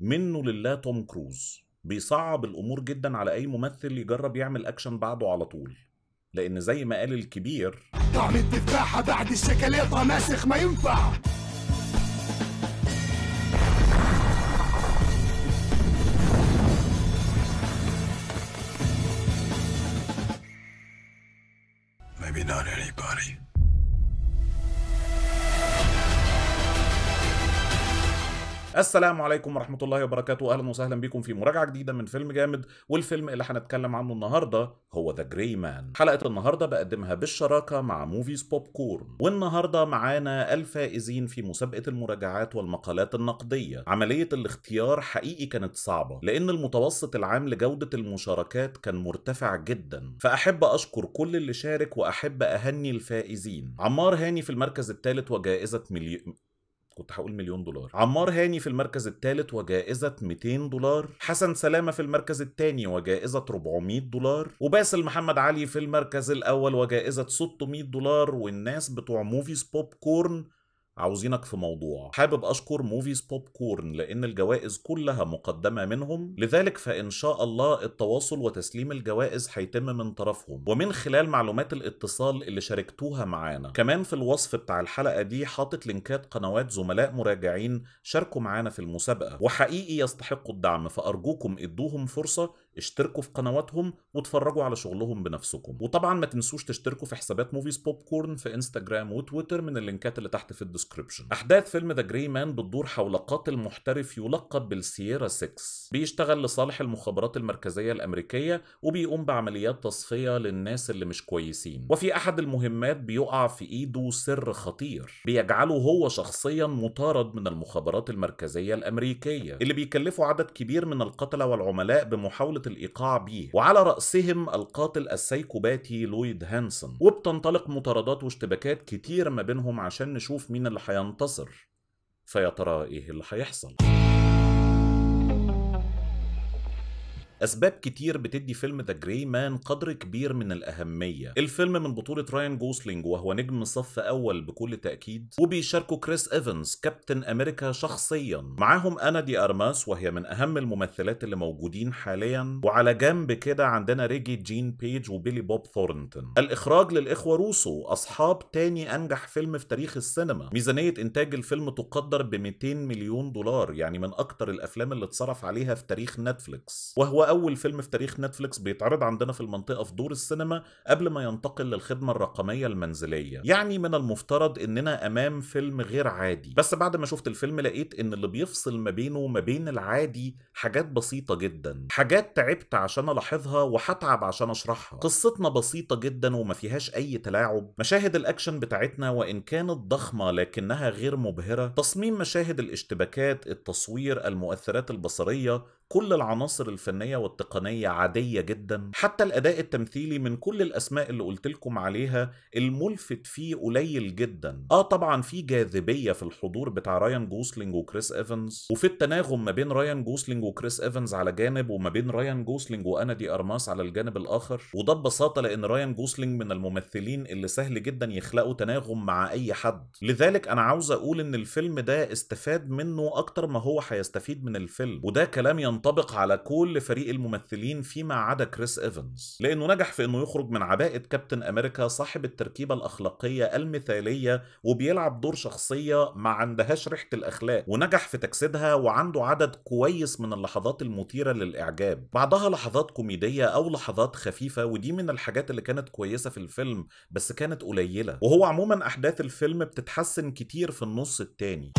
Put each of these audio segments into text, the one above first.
منه لله توم كروز بيصعب الامور جدا على اي ممثل يجرب يعمل اكشن بعده على طول لان زي ما قال الكبير طعم التفاحه بعد الشيكولاته ماسخ ما ينفع السلام عليكم ورحمه الله وبركاته اهلا وسهلا بكم في مراجعه جديده من فيلم جامد والفيلم اللي هنتكلم عنه النهارده هو ذا جراي مان حلقه النهارده بقدمها بالشراكه مع موفيز بوب كورن والنهارده معانا الفائزين في مسابقه المراجعات والمقالات النقديه عمليه الاختيار حقيقي كانت صعبه لان المتوسط العام لجوده المشاركات كان مرتفع جدا فاحب اشكر كل اللي شارك واحب اهني الفائزين عمار هاني في المركز الثالث وجائزه مليون كنت هقول مليون دولار عمار هاني في المركز الثالث وجائزة 200 دولار حسن سلامة في المركز الثاني وجائزة 400 دولار وباسل محمد علي في المركز الأول وجائزة 600 دولار والناس بتوع موفيز بوب كورن عاوزينك في موضوع حابب أشكر موفيز بوب كورن لأن الجوائز كلها مقدمة منهم لذلك فإن شاء الله التواصل وتسليم الجوائز هيتم من طرفهم ومن خلال معلومات الاتصال اللي شاركتوها معانا كمان في الوصف بتاع الحلقة دي حاطط لينكات قنوات زملاء مراجعين شاركوا معانا في المسابقة وحقيقي يستحقوا الدعم فأرجوكم ادوهم فرصة اشتركوا في قنواتهم واتفرجوا على شغلهم بنفسكم وطبعا ما تنسوش تشتركوا في حسابات موفيز بوب كورن في انستجرام وتويتر من اللينكات اللي تحت في الديسكربشن احداث فيلم ذا جري مان بتدور حول قاتل محترف يلقب بالسييرا 6 بيشتغل لصالح المخابرات المركزيه الامريكيه وبيقوم بعمليات تصفيه للناس اللي مش كويسين وفي احد المهمات بيقع في ايده سر خطير بيجعله هو شخصيا مطارد من المخابرات المركزيه الامريكيه اللي بيكلفه عدد كبير من القتله والعملاء بمحاوله الإيقاع بيه وعلى رأسهم القاتل السيكوباتي لويد هانسون وبتنطلق مطاردات واشتباكات كتير ما بينهم عشان نشوف مين اللي هينتصر فيا ترى إيه اللي هيحصل؟ أسباب كتير بتدي فيلم ذا جراي مان قدر كبير من الأهمية الفيلم من بطولة راين جوسلينج وهو نجم صف أول بكل تأكيد وبيشاركوا كريس إيفنز كابتن أمريكا شخصيا معاهم أنا دي أرماس وهي من أهم الممثلات اللي موجودين حاليا وعلى جنب كده عندنا ريجي جين بيج وبيلي بوب ثورنتون الإخراج للإخوة روسو أصحاب تاني أنجح فيلم في تاريخ السينما ميزانية إنتاج الفيلم تقدر ب 200 مليون دولار يعني من أكتر الأفلام اللي اتصرف عليها في تاريخ نتفليكس وهو اول فيلم في تاريخ نتفليكس بيتعرض عندنا في المنطقه في دور السينما قبل ما ينتقل للخدمه الرقميه المنزليه يعني من المفترض اننا امام فيلم غير عادي بس بعد ما شفت الفيلم لقيت ان اللي بيفصل ما بينه وما بين العادي حاجات بسيطه جدا حاجات تعبت عشان الاحظها وهتعب عشان اشرحها قصتنا بسيطه جدا وما فيهاش اي تلاعب مشاهد الاكشن بتاعتنا وان كانت ضخمه لكنها غير مبهره تصميم مشاهد الاشتباكات التصوير المؤثرات البصريه كل العناصر الفنية والتقنية عادية جدا حتى الأداء التمثيلي من كل الأسماء اللي قلت لكم عليها الملفت فيه قليل جدا آه طبعا في جاذبية في الحضور بتاع رايان جوسلينج وكريس إيفنز وفي التناغم ما بين رايان جوسلينج وكريس إيفنز على جانب وما بين رايان جوسلينج وأنا دي أرماس على الجانب الآخر وده ببساطة لأن رايان جوسلينج من الممثلين اللي سهل جدا يخلقوا تناغم مع أي حد لذلك أنا عاوز أقول إن الفيلم ده استفاد منه أكتر ما هو هيستفيد من الفيلم وده كلام ينطبق على كل فريق الممثلين فيما عدا كريس ايفنز لانه نجح في انه يخرج من عباءه كابتن امريكا صاحب التركيبه الاخلاقيه المثاليه وبيلعب دور شخصيه ما عندهاش ريحه الاخلاق ونجح في تجسيدها وعنده عدد كويس من اللحظات المثيره للاعجاب بعضها لحظات كوميديه او لحظات خفيفه ودي من الحاجات اللي كانت كويسه في الفيلم بس كانت قليله وهو عموما احداث الفيلم بتتحسن كتير في النص التاني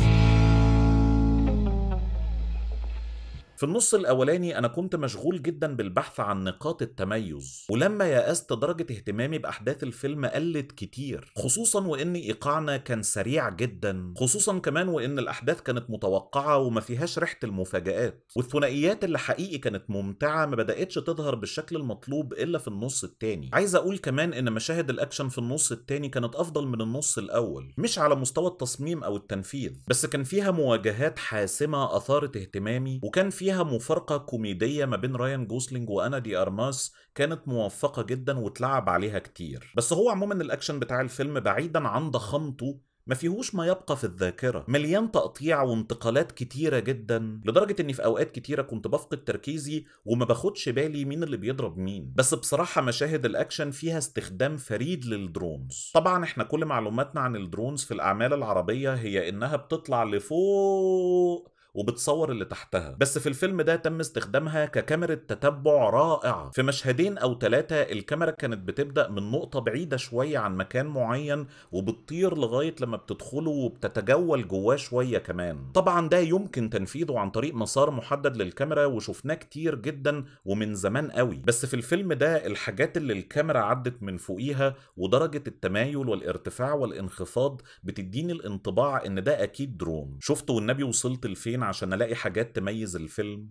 في النص الاولاني انا كنت مشغول جدا بالبحث عن نقاط التميز ولما يأست درجة اهتمامي باحداث الفيلم قلت كتير خصوصا وان ايقاعنا كان سريع جدا خصوصا كمان وان الاحداث كانت متوقعة وما فيهاش ريحة المفاجآت والثنائيات اللي حقيقي كانت ممتعة ما بدأتش تظهر بالشكل المطلوب الا في النص التاني عايز اقول كمان ان مشاهد الاكشن في النص التاني كانت افضل من النص الاول مش على مستوى التصميم او التنفيذ بس كان فيها مواجهات حاسمة اثارت اهتمامي وكان في فيها مفارقة كوميدية ما بين رايان جوسلينج وأنا دي أرماس كانت موفقة جدا واتلعب عليها كتير بس هو عموما الأكشن بتاع الفيلم بعيدا عن ضخامته ما فيهوش ما يبقى في الذاكرة مليان تقطيع وانتقالات كتيرة جدا لدرجة اني في اوقات كتيرة كنت بفقد تركيزي وما باخدش بالي مين اللي بيضرب مين بس بصراحة مشاهد الاكشن فيها استخدام فريد للدرونز طبعا احنا كل معلوماتنا عن الدرونز في الاعمال العربية هي انها بتطلع لفوق وبتصور اللي تحتها بس في الفيلم ده تم استخدامها ككاميرا تتبع رائعة في مشهدين أو ثلاثة الكاميرا كانت بتبدأ من نقطة بعيدة شوية عن مكان معين وبتطير لغاية لما بتدخله وبتتجول جواه شوية كمان طبعا ده يمكن تنفيذه عن طريق مسار محدد للكاميرا وشفناه كتير جدا ومن زمان قوي بس في الفيلم ده الحاجات اللي الكاميرا عدت من فوقيها ودرجة التمايل والارتفاع والانخفاض بتديني الانطباع ان ده اكيد درون شفت والنبي وصلت لفين عشان الاقي حاجات تميز الفيلم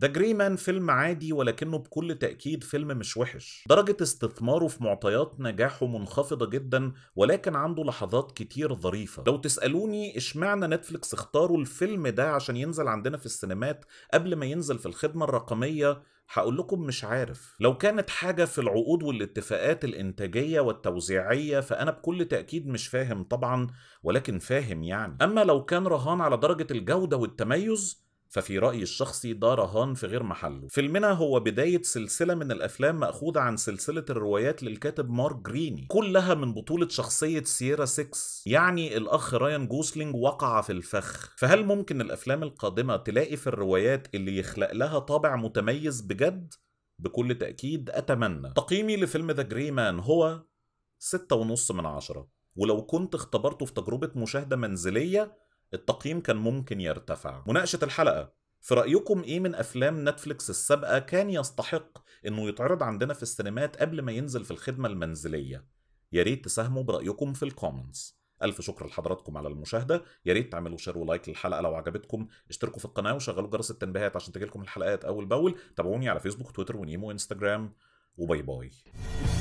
ذا جري مان فيلم عادي ولكنه بكل تأكيد فيلم مش وحش درجة استثماره في معطيات نجاحه منخفضة جدا ولكن عنده لحظات كتير ظريفة لو تسألوني اشمعنى نتفليكس اختاروا الفيلم ده عشان ينزل عندنا في السينمات قبل ما ينزل في الخدمة الرقمية هقول لكم مش عارف لو كانت حاجة في العقود والاتفاقات الإنتاجية والتوزيعية فأنا بكل تأكيد مش فاهم طبعا ولكن فاهم يعني أما لو كان رهان على درجة الجودة والتميز ففي رأيي الشخصي ده رهان في غير محله فيلمنا هو بداية سلسلة من الأفلام مأخوذة عن سلسلة الروايات للكاتب مارك جريني كلها من بطولة شخصية سيرا 6 يعني الأخ رايان جوسلينج وقع في الفخ فهل ممكن الأفلام القادمة تلاقي في الروايات اللي يخلق لها طابع متميز بجد؟ بكل تأكيد أتمنى تقييمي لفيلم ذا جري مان هو 6.5 من عشرة ولو كنت اختبرته في تجربة مشاهدة منزلية التقييم كان ممكن يرتفع مناقشة الحلقة في رأيكم إيه من أفلام نتفليكس السابقة كان يستحق إنه يتعرض عندنا في السينمات قبل ما ينزل في الخدمة المنزلية؟ يا ريت تساهموا برأيكم في الكومنتس ألف شكر لحضراتكم على المشاهدة يا ريت تعملوا شير ولايك للحلقة لو عجبتكم اشتركوا في القناة وشغلوا جرس التنبيهات عشان تجيلكم الحلقات أول بأول تابعوني على فيسبوك تويتر ونيمو وإنستجرام وباي باي